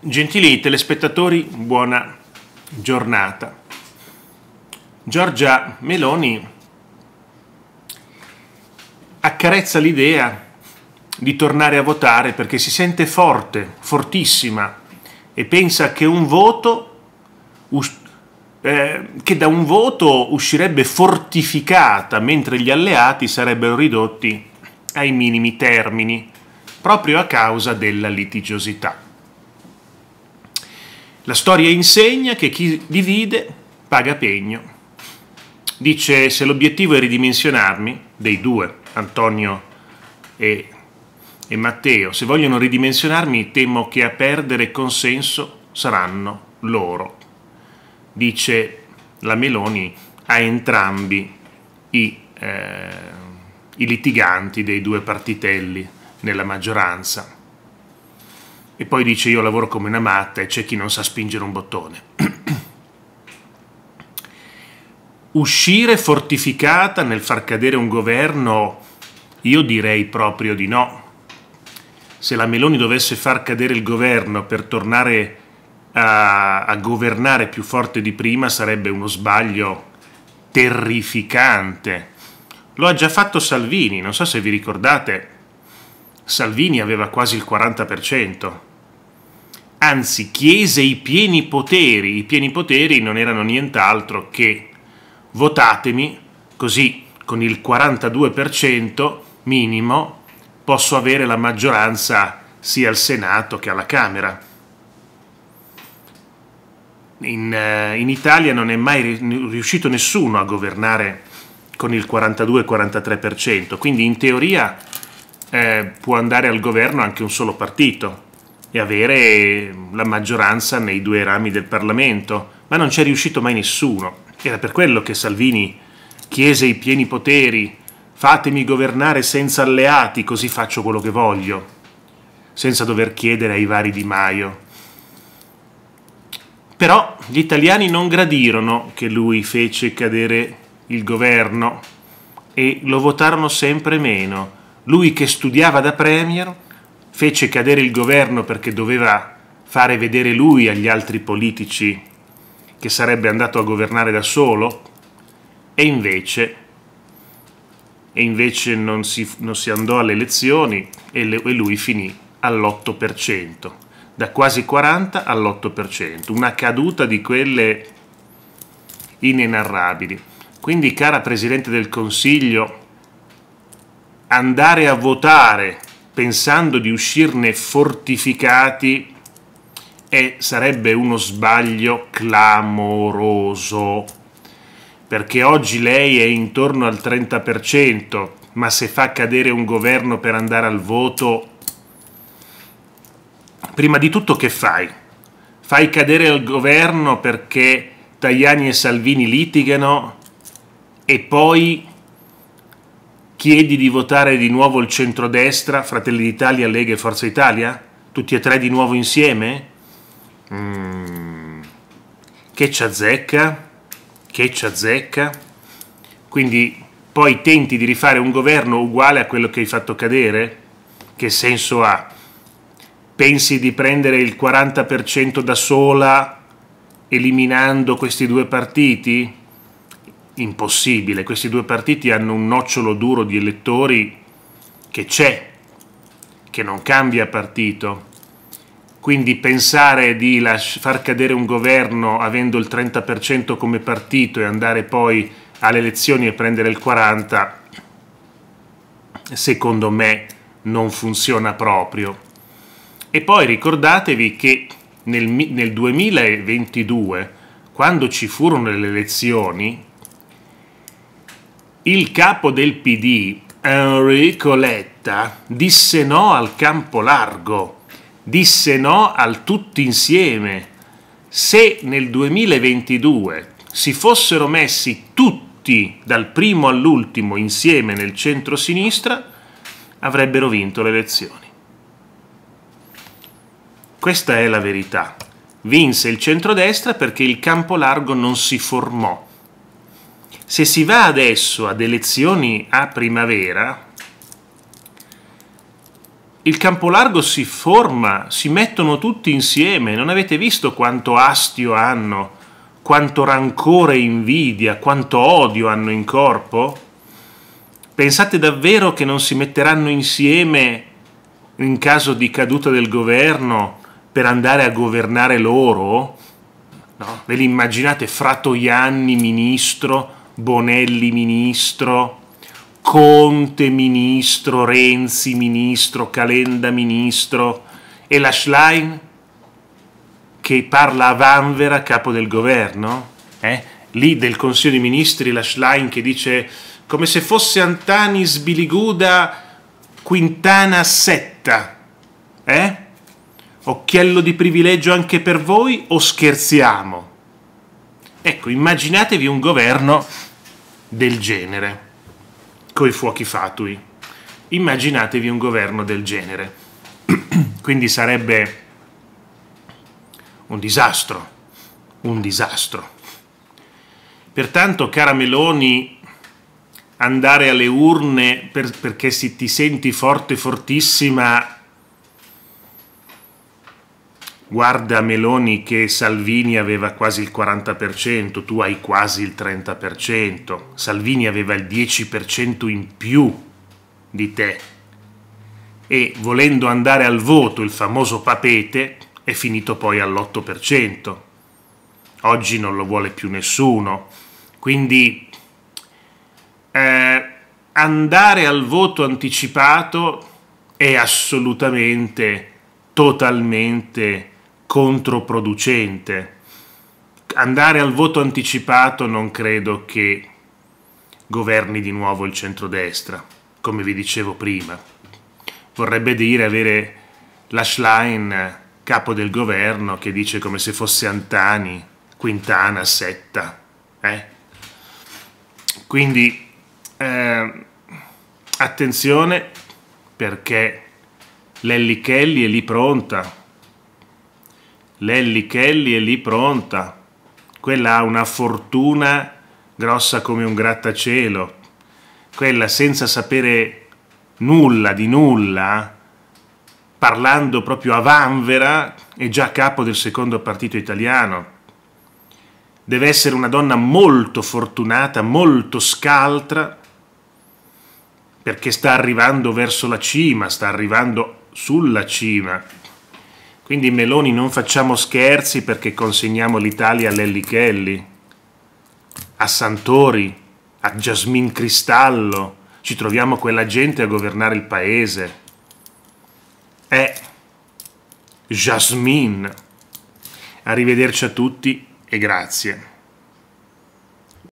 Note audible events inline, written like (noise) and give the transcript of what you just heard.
Gentili telespettatori, buona giornata. Giorgia Meloni accarezza l'idea di tornare a votare perché si sente forte, fortissima e pensa che un voto eh, che da un voto uscirebbe fortificata mentre gli alleati sarebbero ridotti ai minimi termini proprio a causa della litigiosità. La storia insegna che chi divide paga pegno. Dice se l'obiettivo è ridimensionarmi, dei due, Antonio e, e Matteo, se vogliono ridimensionarmi temo che a perdere consenso saranno loro. Dice la Meloni a entrambi i, eh, i litiganti dei due partitelli nella maggioranza e poi dice io lavoro come una matta e c'è chi non sa spingere un bottone. (clears throat) Uscire fortificata nel far cadere un governo, io direi proprio di no. Se la Meloni dovesse far cadere il governo per tornare a, a governare più forte di prima sarebbe uno sbaglio terrificante. Lo ha già fatto Salvini, non so se vi ricordate, Salvini aveva quasi il 40% anzi chiese i pieni poteri, i pieni poteri non erano nient'altro che votatemi, così con il 42% minimo posso avere la maggioranza sia al Senato che alla Camera. In, eh, in Italia non è mai riuscito nessuno a governare con il 42-43%, quindi in teoria eh, può andare al governo anche un solo partito, e avere la maggioranza nei due rami del Parlamento, ma non c'è riuscito mai nessuno. Era per quello che Salvini chiese i pieni poteri, fatemi governare senza alleati così faccio quello che voglio, senza dover chiedere ai vari Di Maio. Però gli italiani non gradirono che lui fece cadere il governo e lo votarono sempre meno. Lui che studiava da premier fece cadere il governo perché doveva fare vedere lui agli altri politici che sarebbe andato a governare da solo e invece, e invece non, si, non, si, andò alle elezioni e, le, e lui finì all'8%, da quasi 40 all'8%, una caduta di quelle inenarrabili. Quindi cara Presidente del Consiglio, andare a votare pensando di uscirne fortificati è, sarebbe uno sbaglio clamoroso, perché oggi lei è intorno al 30%, ma se fa cadere un governo per andare al voto, prima di tutto che fai? Fai cadere il governo perché Tajani e Salvini litigano e poi chiedi di votare di nuovo il centrodestra, Fratelli d'Italia, Lega e Forza Italia? Tutti e tre di nuovo insieme? Mm. Che ci azzecca? Che ci azzecca? Quindi poi tenti di rifare un governo uguale a quello che hai fatto cadere? Che senso ha? Pensi di prendere il 40% da sola eliminando questi due partiti? impossibile. Questi due partiti hanno un nocciolo duro di elettori che c'è, che non cambia partito. Quindi pensare di far cadere un governo avendo il 30% come partito e andare poi alle elezioni e prendere il 40%, secondo me non funziona proprio. E poi ricordatevi che nel, nel 2022, quando ci furono le elezioni, il capo del PD, Enrico Letta, disse no al campo largo, disse no al tutti insieme. Se nel 2022 si fossero messi tutti dal primo all'ultimo insieme nel centro-sinistra, avrebbero vinto le elezioni. Questa è la verità. Vinse il centrodestra perché il campo largo non si formò se si va adesso ad elezioni a primavera, il campo largo si forma, si mettono tutti insieme, non avete visto quanto astio hanno, quanto rancore e invidia, quanto odio hanno in corpo? Pensate davvero che non si metteranno insieme in caso di caduta del governo per andare a governare loro? No, ve li immaginate Fratoianni ministro Bonelli ministro, Conte ministro, Renzi ministro, Calenda ministro e la Schlein che parla a Vanvera, capo del governo, eh? lì del Consiglio dei Ministri, la Schlein che dice come se fosse Antani sbiliguda Quintana setta, eh? Occhiello di privilegio anche per voi o scherziamo? Ecco, immaginatevi un governo del genere, con i fuochi fatui. Immaginatevi un governo del genere. (clears throat) Quindi sarebbe un disastro, un disastro. Pertanto, cara Meloni, andare alle urne per, perché si, ti senti forte, fortissima, guarda Meloni che Salvini aveva quasi il 40%, tu hai quasi il 30%, Salvini aveva il 10% in più di te e volendo andare al voto il famoso papete è finito poi all'8%. Oggi non lo vuole più nessuno, quindi eh, andare al voto anticipato è assolutamente, totalmente controproducente. Andare al voto anticipato non credo che governi di nuovo il centrodestra, come vi dicevo prima. Vorrebbe dire avere Lashline capo del governo che dice come se fosse Antani, Quintana, Setta. Eh? Quindi eh, attenzione perché Lelli Kelly è lì pronta Lelli Kelly è lì pronta. Quella ha una fortuna grossa come un grattacielo. Quella senza sapere nulla di nulla, parlando proprio a vanvera, è già capo del secondo partito italiano. Deve essere una donna molto fortunata, molto scaltra, perché sta arrivando verso la cima, sta arrivando sulla cima. Quindi Meloni non facciamo scherzi perché consegniamo l'Italia a Lelli Kelly, a Santori, a Jasmine Cristallo, ci troviamo quella gente a governare il paese. È Jasmine. Arrivederci a tutti e grazie.